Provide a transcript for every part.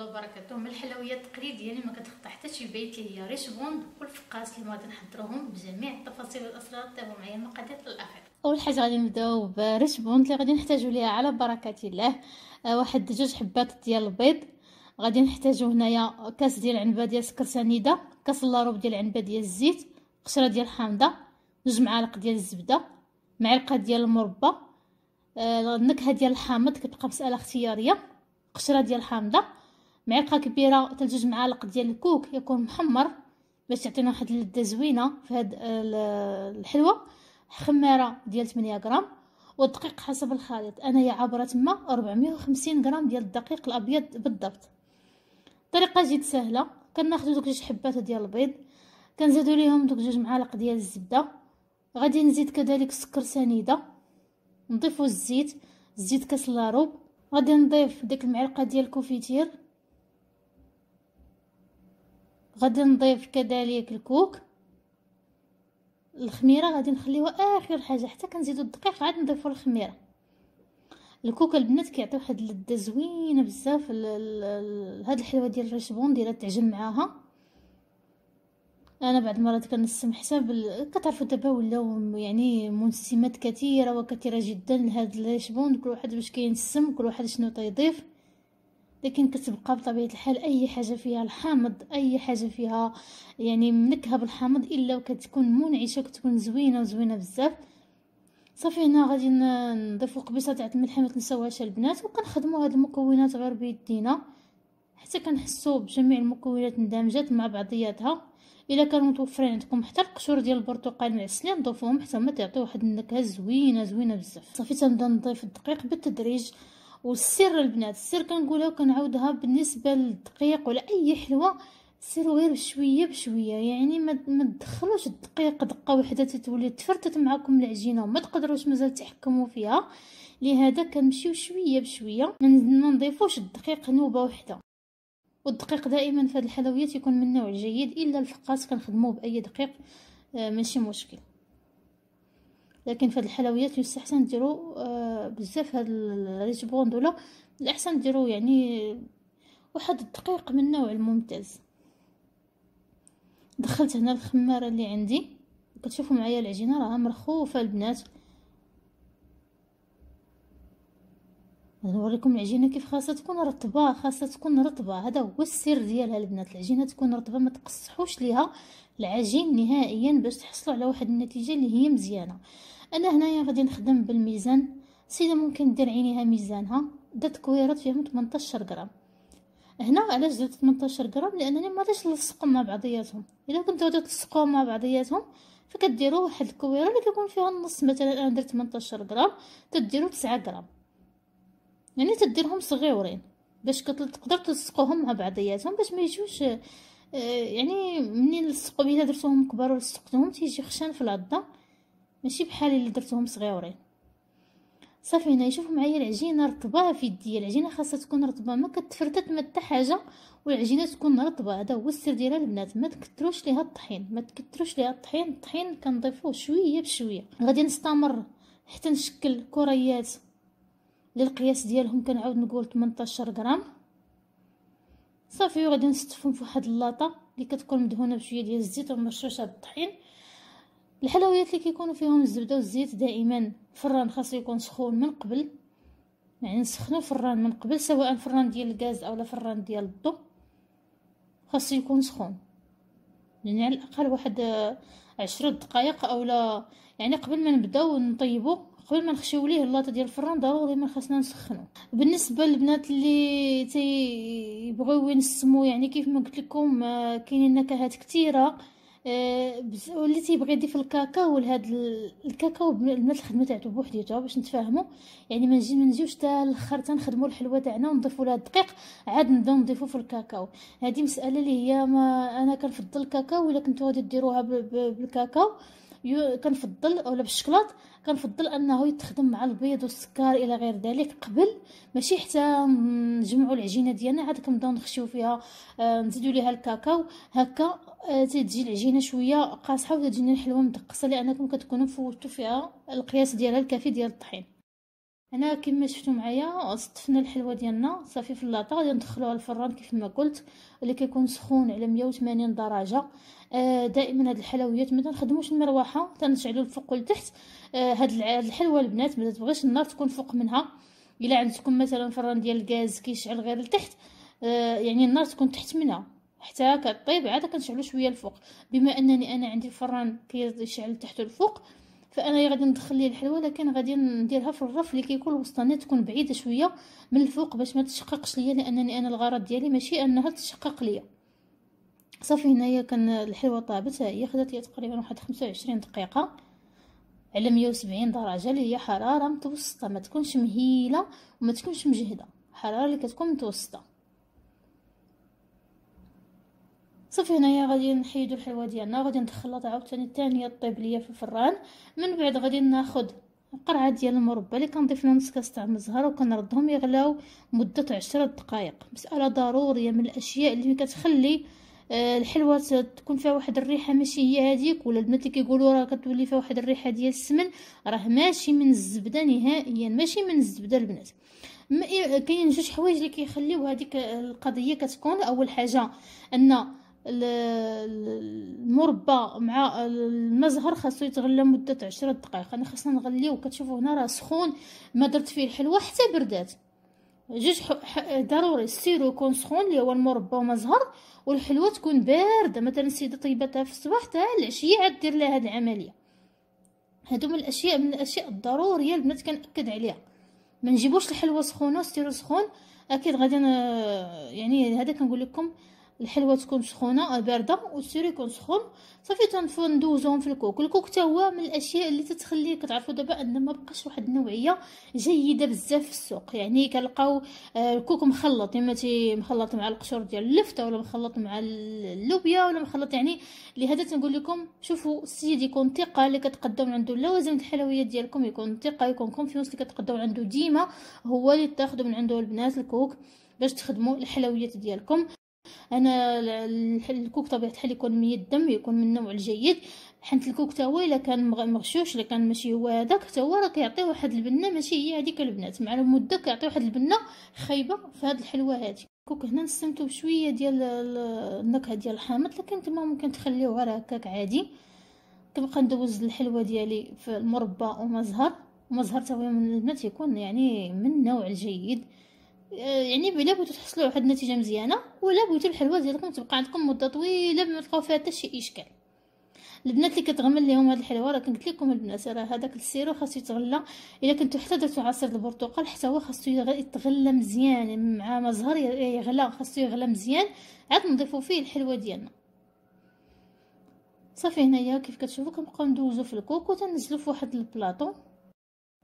الله وبركاته من الحلويات التقليديه يعني ما كتخطى حتى شي بيت اللي هي ريش بوند والفقاس اللي غادي نحضروهم بجميع التفاصيل والاسرار تابعوا معايا المقادير للاخير اول حاجه غادي نبداو بريش بوند اللي غادي نحتاجو ليها على بركه الله آه، واحد جوج حبات ديال البيض غادي نحتاجو هنايا كاس ديال العنبه ديال سكر سنيده كاس لاروب ديال العنبه ديال الزيت قشره ديال الحامضه جوج معالق ديال الزبده معلقه ديال المربى النكهه آه، ديال الحامض كتبقى مساله اختياريه قشره ديال الحامضه معلقه كبيره حتى جوج معالق ديال الكوك يكون محمر باش تعطينا واحد اللذه زوينه في هاد الحلوه خميره ديال 8 غرام والدقيق حسب الخليط انايا عابره تما 450 غرام ديال الدقيق الابيض بالضبط طريقه جد سهله كناخذ دوك جوج حبات ديال البيض كنزيدو ليهم دوك جوج معالق ديال الزبده غادي نزيد كذلك سكر سنيده نضيفو الزيت زيت كاس لاروب غادي نضيف ديك المعلقه ديال الكوفيتير غادي نضيف كذلك الكوك الخميره غادي نخليوها اخر حاجه حتى كنزيدو الدقيق عاد نضيفو الخميره الكوك البنات كيعطي واحد اللذه زوينه بزاف هاد الحلوه ديال الرشبون ديال تعجن معاها انا بعد المرات كنسم حساب كتعرفوا دابا ولاو يعني منسمات كثيره وكثيره جدا لهاد الرشبون كل واحد باش كينسم كل واحد شنو تيضيف لكن كتبقى بطبيعه الحال اي حاجه فيها الحامض اي حاجه فيها يعني منكهه بالحامض الا وكتكون منعشه كتكون زوينه وزوينه بزاف صافي هنا غادي نضيفو قبيصه تاع الملح ما تنساوهاش البنات وكنخدموا هاد المكونات غير بيدينا حتى كنحسو بجميع المكونات اندمجات مع بعضياتها الا كانوا متوفرين عندكم حتى القشور ديال البرتقال معسلين ضيفوهم حتى هما تعطيو واحد النكهه زوينه زوينه بزاف صافي تنبدا نضيف الدقيق بالتدريج والسر البنات السر كنقولها وكنعاودها بالنسبه للدقيق ولا اي حلوه سيرو غير شويه بشويه يعني ما تدخلوش الدقيق دقه وحده تتولي تفرتت معكم العجينه وما تقدروش مازال تحكموا فيها لهذا كنمشيو شويه بشويه ما نضيفوش الدقيق نوبه وحده والدقيق دائما في هاد الحلويات يكون من نوع جيد الا الفقاس كنخدموه باي دقيق آه، ماشي مشكل لكن في الحلويات يستحسن ديرو آه بزاف هاد الريش بوندولا الاحسن ديرو يعني واحد الدقيق من النوع الممتاز دخلت هنا الخماره اللي عندي كتشوفوا معايا العجينه راها مرخوفه البنات نوريكم العجينه كيف خاصها تكون رطبه خاصها تكون رطبه هذا هو السر ديالها البنات العجينه تكون رطبه ما تقصحوش ليها العجين نهائيا باش تحصلوا على واحد النتيجه اللي هي مزيانه انا هنايا غادي نخدم بالميزان سيده ممكن دير عينيها ميزانها درت كويرات فيهم 18 غرام هنا علاش درت 18 غرام لانني ما غاديش نلصقهم مع بعضياتهم الا كنتو غادي تلصقوهم مع بعضياتهم فكديروا واحد الكويره اللي كيكون فيها النص مثلا انا درت 18 غرام تديروا 9 غرام يعني تديرهم صغيورين باش تقدر تلصقوهم مع بعضياتهم باش ما يجوش آه، يعني منين لصقوا بيها درتوهم كبار ولصقتوهم تيجي خشان في العضه ماشي بحال اللي درتهم صغيورين صافي هنا شوفوا معايا العجينه رطبه في يدي العجينه خاصها تكون رطبه ما كتفرتت ما حتى حاجه والعجينه تكون رطبه هذا هو السر ديالها البنات ما تكثروش ليها الطحين ما تكثروش ليها الطحين الطحين كنضيفوه شويه بشويه غادي نستمر حتى نشكل كريات للقياس ديالهم كنعاود نقول 18 غرام صافي وغادي نستفهم في واحد اللاطه اللي كتكون مدهونه بشويه ديال الزيت ومرشوشه بالطحين الحلويات اللي كيكونوا فيهم الزبده والزيت دائما الفران خاصو يكون سخون من قبل يعني نسخنوا الفران من قبل سواء فران ديال الغاز اولا فران ديال الضو خاصو يكون سخون يعني على الاقل واحد عشرة دقائق اولا يعني قبل ما نبداو نطيبو قبل ما نخشيو ليه اللاطه ديال الفران ضروري ما خاصنا نسخنو بالنسبه للبنات اللي تيبغيو ينسمو يعني كيف ما قلت لكم آه، كاينين نكهات كثيره واللي تيبغي يضيف الكاكاو لهاد الكاكاو بنفس الخدمه تاعتو بوحديتها باش نتفاهموا يعني ما نجي ما نجيوش حتى الاخر تنخدموا الحلوه تاعنا ونضيفوا لها الدقيق عاد نبداو نضيفوا في الكاكاو هذه مساله اللي هي ما انا كنفضل الكاكاو الا كنتو غادي ديروها بالكاكاو كنفضل اولا بالشكلاط كنفضل انه يتخدم مع البيض والسكر الى غير ذلك قبل ماشي حتى نجمعوا العجينه ديالنا عاد كنبداو نخشيو فيها آه، نزيدو ليها الكاكاو هكا آه، تتجي العجينه شويه قاصحه وتجينا الحلوه مدقصه لانكم كتكونوا فوتوا فيها القياس ديالها الكافي ديال الطحين هنا كما شفتوا معايا صطفنا الحلوه ديالنا صافي في اللاطه غادي ندخلوها الفران كيف ما قلت اللي كيكون سخون على 180 درجه آه دائما هاد الحلويات ما تنخدموش المروحه تنشعلوا الفوق والتحت آه هاد الحلوه البنات ما تبغيش النار تكون فوق منها الا عندكم مثلا فران ديال الغاز كيشعل غير لتحت آه يعني النار تكون تحت منها حتى كطيب عاد كنشعلو شويه الفوق بما انني انا عندي الفران كيشعل تحت الفوق فانا غادي ندخل ليه الحلوى لكن غادي نديرها في الرف اللي كيكون وسطاني تكون بعيده شويه من الفوق باش ما تشققش ليا لانني انا الغرض ديالي ماشي انها تشقق ليا صافي هنايا كان الحلوى طابت هي خدات لي تقريبا واحد 25 دقيقه على 170 درجه اللي هي حراره متوسطه ما تكونش مهيله وما تكونش مجهده حراره اللي كتكون متوسطه صافي هنايا غادي نحيدو الحلوه ديالنا غادي نخلط عاوتاني الثانيه طيب ليا في الفران من بعد غادي ناخد قرعه ديال المربى اللي كنضيف لها نص كاس تاع الزهر وكنردهم يغلاو مده عشرة دقائق مساله ضروريه من الاشياء اللي كتخلي آه، الحلوه تكون فيها واحد الريحه ماشي هي هذيك ولا البنات اللي كيقولوا راه كتولي فيها واحد الريحه ديال السمن راه ماشي من الزبده نهائيا ماشي من الزبده البنات كاين جوج حوايج اللي كيخليو هذيك القضيه كتكون اول حاجه ان المربى مع المزهر خاصو يتغلى مده عشرة دقائق انا خاصنا نغليه وكتشوفوا هنا راه سخون ما درت فيه الحلوه حتى بردات جوج ضروري السيرو يكون سخون اللي هو المربى ومزهر والحلوه تكون بارده مثلا السيده طيباتها في الصباح حتى العشيه عاد دير لها هاد العمليه هادو من الاشياء من الاشياء الضروريه البنات كنأكد عليها ما نجيبوش الحلوه سخونه السيرو سخون اكيد غادي يعني هذا كنقول لكم الحلوه تكون سخونه بارده والسيري يكون سخون صافي تندوزهم ندوزوهم في الكوك الكوك حتى هو من الاشياء اللي تتخليك تعرفوا دابا ان ما بقاش واحد النوعيه جيده بزاف في السوق يعني كنلقاو آه، الكوك مخلط اما يعني تي مخلط مع القشور ديال اللفته ولا مخلط مع اللوبيا ولا مخلط يعني لهذا تنقول لكم شوفوا السيد يكون ثقه اللي كتقدم عنده لوازم الحلويات ديالكم يكون ثقه يكون كونفيونس اللي كتقدم عنده ديما هو اللي تاخذوا من عنده البنات الكوك باش تخدموا الحلويات ديالكم انا الكوك طبيعه الحال يكون من الدم يكون من النوع الجيد حنت الكوك تا هو الا كان مغشوش الا كان ماشي هو هذاك حتى هو راه كيعطي واحد البنه ماشي هي هذيك البنات مع المده كيعطي واحد البنه خايبه في هاد الحلوه هادي كوك هنا نستمتعوا بشويه ديال النكهه ديال الحامض لكن تما ممكن تخليوه راه هكاك عادي كنبقى ندوز الحلوه ديالي في المربى ومزهر ومزهر تا هو من البنات يكون يعني من النوع الجيد آه، يعني بلا بغيتو تحصلوا واحد النتيجه مزيانه ولا بغيتو الحلوه ديالكم تبقى عندكم مده طويله ما تلقاو فيها حتى شي اشكال البنات اللي كتغمل ليهم هذه الحلوه راه قلت لكم البنات راه هذاك السيرو خاصو يتغلى الا كنتو حتى درتو عصير البرتقال حتى هو خاصو يتغلى مزيان مع ما زهر يغلى خاصو يغلى مزيان عاد نضيفو فيه الحلوه ديالنا صافي هنايا كيف كتشوفوا كنبقاو ندوزو في الكوكو وتنزلو في واحد البلاطو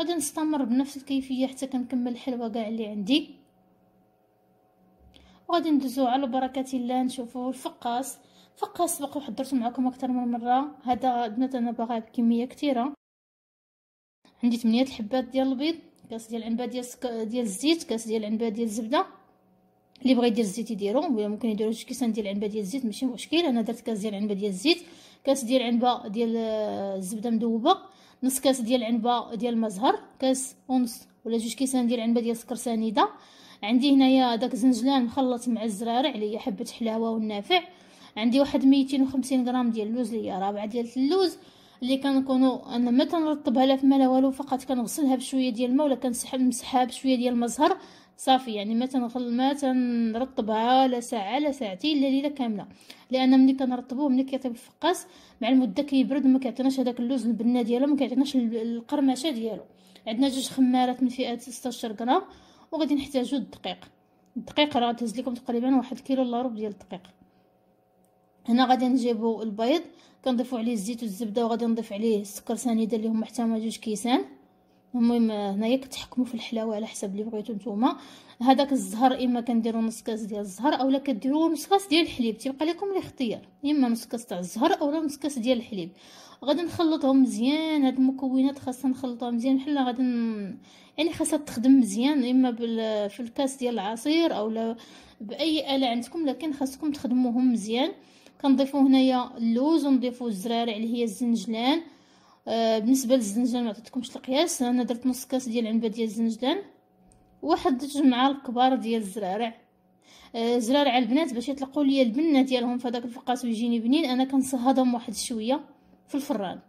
غادي نستمر بنفس الكيفيه حتى كنكمل الحلوه كاع اللي عندي وغادي ندوزو على بركه الله نشوفو الفقاس فقاس سبق حضرت معكم اكثر من مره هذا بنات انا باغاه بكميه كثيره عندي 8 الحبات ديال البيض كاس ديال العنبه ديال سك... ديال الزيت كاس ديال العنبه ديال الزبده اللي بغى يدير الزيت يديرو ولا ممكن يديرو جوج كيسان ديال العنبه ديال الزيت ماشي مشكل انا درت كاس ديال العنبه ديال الزيت كاس ديال العنبه ديال الزبده مذوبه نص كاس ديال العنبه ديال المزهر كاس ونص ولا جوج كيسان ديال العنبه ديال السكر سنيده عندي هنايا داك زنجلان مخلط مع الزرارع عليا حبه حلاوه والنافع عندي واحد ميتين وخمسين غرام ديال اللوز ليا رابعه ديال اللوز اللي كنكونوا انا ما تنرطبها لا فما لا والو فقط كنغسلها بشويه ديال الماء ولا كنسحب مسحها بشويه ديال المزهر صافي يعني ما تنغل ما تنرطبها لا ساعه لا ساعتين لا ليله كامله لان ملي كنرطبوه ملي كيطيب الفقاس مع المده كيبرد ما كيعطيناش هذاك اللوز البنه ديالو ما كيعطيناش القرمشه ديالو عندنا جوج خمارات من فئه 16 غرام وغادي نحتاجو الدقيق الدقيق راه داز لكم تقريبا واحد كيلو الا ربع ديال الدقيق هنا غادي نجيبو البيض كنضيفو عليه الزيت والزبده وغادي نضيف عليه السكر سنيده اللي هما حتى ما جوج كيسان المهم هنايا كتحكموا في الحلاوه على حسب اللي بغيتو نتوما هذاك الزهر اما كنديروا نص كاس ديال الزهر اولا كديروا نص كاس ديال الحليب تيبقى لكم الاختيار اما نص كاس تاع الزهر اولا نص كاس ديال الحليب غادي نخلطهم مزيان هاد المكونات خاصها نخلطها مزيان بحال غادي ن... يعني خاصها تخدم مزيان اما بال... في الكاس ديال العصير اولا باي اله عندكم لكن خاصكم تخدموهم مزيان كنضيفوا هنايا اللوز ونضيفوا الزرارع اللي هي الزنجلان آه، بالنسبه للزنجلان ما عطيتكمش القياس انا درت نص كاس ديال العنبه ديال الزنجلان واحد الجمعه الكبار ديال الزرارع آه، زرارع البنات باش يطلقوا لي البنه ديالهم فداك الفقاس ويجيني بنين انا كنصهدهم واحد شويه في الفران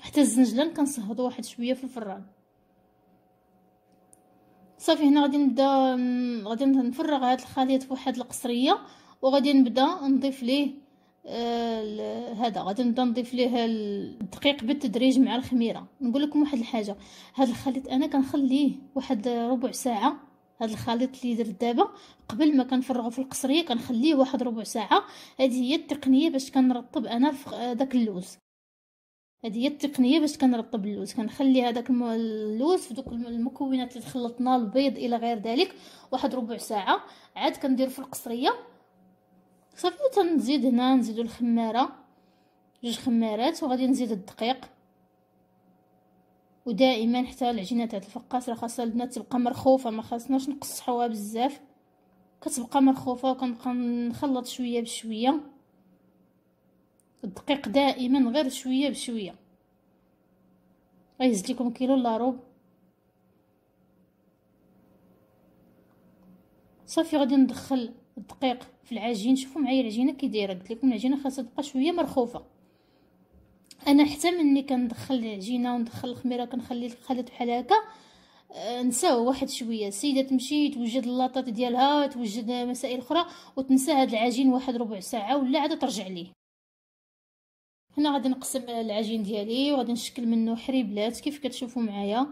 حتى الزنجلان كنصهدو واحد شويه في الفران صافي هنا غادي نبدا غادي نفرغ هاد الخليط فواحد القصريه وغادي نبدا نضيف ليه آه، هذا غادي نبدا نضيف ليه الدقيق بالتدريج مع الخميره نقول لكم واحد الحاجه هذا الخليط انا كنخليه واحد ربع ساعه هذا الخليط اللي درت دابا قبل ما كنفرغه في القصريه كنخليه واحد ربع ساعه هذه هي التقنيه باش كنرطب انا آه، داك اللوز هذه هي التقنيه باش كنرطب اللوز كنخلي هذاك اللوز في دوك المكونات اللي خلطنا البيض الى غير ذلك واحد ربع ساعه عاد كندير في القصريه صافي تنزيد هنا نزيدو الخماره جوج خمارات وغادي نزيد الدقيق ودائما حتى العجينه تاع الفقاس راه خاصها البنات تبقى مرخوفه ما خاصناش نقصحوها بزاف كتبقى مرخوفه وكنبقى نخلط شويه بشويه الدقيق دائما غير شويه بشويه غيزيد لكم كيلو لا روب صافي غادي ندخل الدقيق في العجين شوفوا معايا العجينه كي دايره قلت لكم العجينه خاصها تبقى شويه مرخوفه انا حتى ملي كندخل العجينه وندخل الخميره كنخلي الخليط بحال هكا آه، نساو واحد شويه السيده تمشي توجد اللاطات ديالها توجد مسائل اخرى وتنسى هاد العجين واحد ربع ساعه ولا عاد ترجع ليه هنا غادي نقسم العجين ديالي وغادي نشكل منه حريبلات كيف كتشوفوا معايا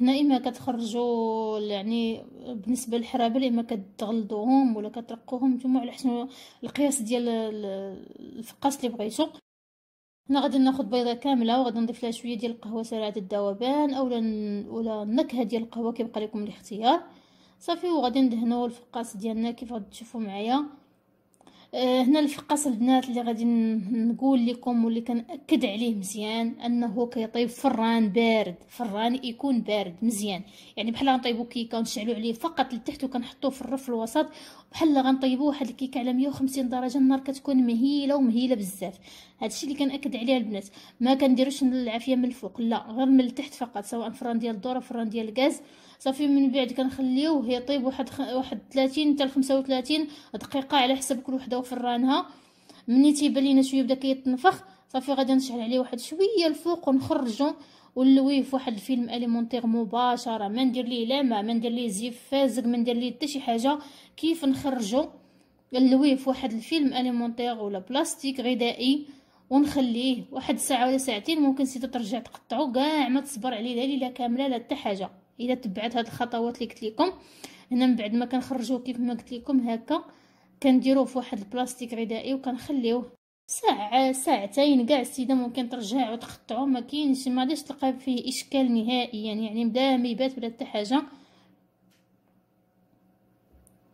هنا اما كتخرجوا يعني بالنسبه للحرابل اما كتغلدوهم ولا كترقوهم نتوما على حسب القياس ديال الفقاس اللي بغيتو هنا غادي ناخد بيضه كامله وغادي نضيف لها شويه ديال القهوه سريعه الذوبان اولا ولا النكهه ديال القهوه كيبقى لكم الاختيار صافي وغادي ندهنوا الفقاس ديالنا كيف غادي تشوفوا معايا آه، هنا الفقاس البنات اللي غادي نقول لكم واللي كنأكد عليه مزيان انه كيطيب فران بارد فران يكون بارد مزيان يعني بحال غنطيبو كيكه ونشعلو عليه فقط لتحت وكنحطوه في الرف الوسط بحال غنطيبو واحد الكيكه على 150 درجه النار كتكون مهيله ومهيله بزاف هادشي اللي كنأكد عليه البنات ما كنديروش العافيه من الفوق لا غير من التحت فقط سواء فران ديال الدور فران ديال الغاز صافي من بعد كنخليوه يطيب واحد خ... واحد 30 حتى 35 دقيقه على حسب كل وحده وفرانها ملي تيبان لينا شويه بدا كيتنفخ صافي غادي نشعل عليه واحد شويه الفوق ونخرجو ونلويه في واحد الفيلم اليمونتيغ مباشره ما ندير ليه لا ما ما ندير ليه زيف فازق ما ندير ليه حتى شي حاجه كيف نخرجو نلويه في واحد الفيلم اليمونتيغ ولا بلاستيك غذائي ونخليه واحد ساعه ولا ساعتين ممكن سيتو ترجع تقطعو كاع ما تصبر عليه لا ليله كامله لا حتى حاجه الا تبعت هاد الخطوات اللي قلت لكم هنا من بعد ما كنخرجوه كيف ما قلت لكم هكا كنديروه في واحد البلاستيك غذائي وكنخليوه ساعه ساعتين كاع السيده ممكن ترجع وتقطعو ما كاينش ما غاديش تلقى فيه اشكال نهائيا يعني, يعني بدا ما يبات بلا حتى حاجه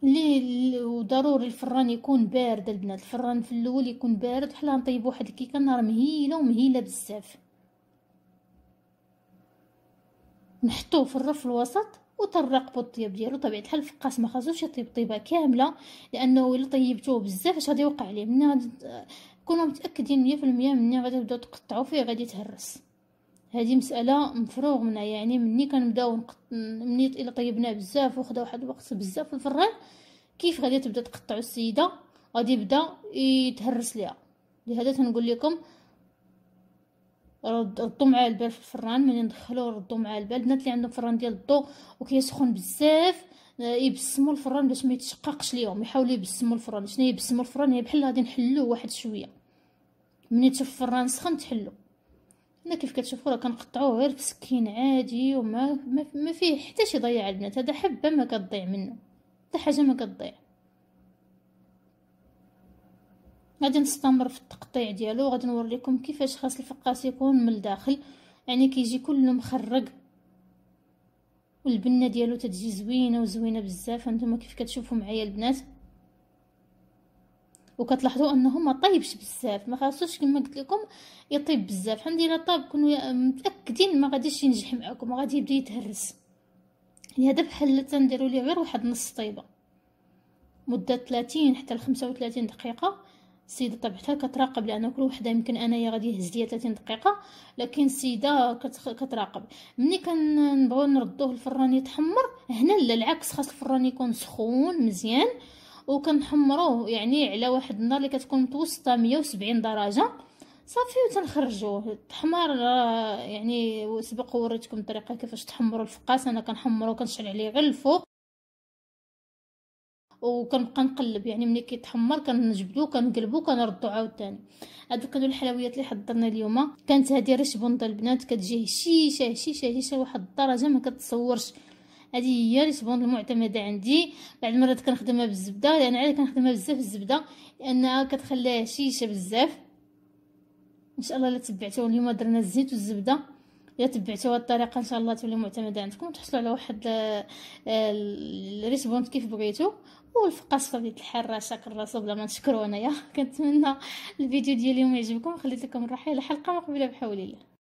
لي وضروري الفران يكون بارد البنات الفران في الاول يكون بارد حنا نطيبو واحد الكيكه نهار مهيله ومهيله بزاف نحطوه في الرف الوسط وتنراقبوا الطياب ديالو طبيعه الحال الفقاس ما خاصوش يطيب طيبه كامله لانه الا طيبتوه بزاف اش غادي يوقع ليه غادي تكونوا متاكدين 100% ملي غادي تبداو تقطعوا فيه غادي يتهرس هذه مساله مفروغ منها يعني مني كنبداو نقط... مني الا طيبناه بزاف وخدا واحد الوقت بزاف في الفران كيف غادي تبدا تقطعوا السيده غادي يبدا يتهرس ليها لهذا تنقول لكم ردو مع البال في الفران ملي ندخلو ردو مع البال البنات اللي عندهم فران ديال الضو وكيسخن بزاف آه، يبسموا الفران باش ما يتشققش ليهم يحاولوا يبسموا الفران شنو يبسموا الفران هي بحال غادي نحلوه واحد شويه ملي تشوف الفران سخن تحلو هنا كيف كتشوفوا راه كنقطعوه غير بسكين عادي وما ما فيه حتى شي ضياع البنات هذا حبه ما كتضيع منه حتى حاجه ما كتضيع غادي نستمر في التقطيع ديالو غادي نوريكم كيفاش خاص الفقاس يكون من الداخل يعني كيجي كله مخرج والبنه ديالو تتجي زوينه وزوينه بزاف هانتوما كيف كتشوفوا معايا البنات وكتلاحظوا انه ما طيبش بزاف ما خاصوش كما قلت لكم يطيب بزاف الحمد لله طاب كونوا متاكدين ما غاديش ينجح معكم وغادي يبدا يتهرس يعني هذا بحال تنديروا ليه غير واحد نص طيبه مده 30 حتى ل 35 دقيقه السيده طبيعتها كتراقب لانه كل وحده يمكن انايا غادي يهز ليا 30 دقيقه لكن السيده كتراقب ملي كنبغيو نردوه الفران يتحمر هنا لا العكس خاص الفران يكون سخون مزيان وكنحمروه يعني على واحد النار اللي كتكون متوسطه 170 درجه صافي وتنخرجوه التحمار آه، يعني سبق وريتكم الطريقه كيفاش تحمروا الفقاس انا كنحمرو كنشعل عليه غير الفوق وكنبقى نقلب يعني ملي كيتحمر كنجبدو كنقلبو كنردو عاوتاني هادو كانوا الحلويات اللي حضرنا اليوم كانت هادي رشبونطه البنات كتجي هشيشه هشيشه هشيشه واحد الدرجه ما كتصورش هذه هي بوند المعتمده عندي بعد المرات كنخدمها بالزبده لان يعني عاد كنخدمها بزاف الزبده لانها كتخليها هشيشه بزاف ان شاء الله الا تبعتوا اليوم درنا الزيت والزبده الا هاد الطريقه ان شاء الله تولي معتمده عندكم تحصلوا على واحد آه، آه، الريسبونس كيف بغيتو والفقاس ديال الحراسه كراسه بلا ما نشكرو انايا كنتمنى الفيديو ديال اليوم يعجبكم خليت لكم روحي الحلقه حلقه مقبله بحول الله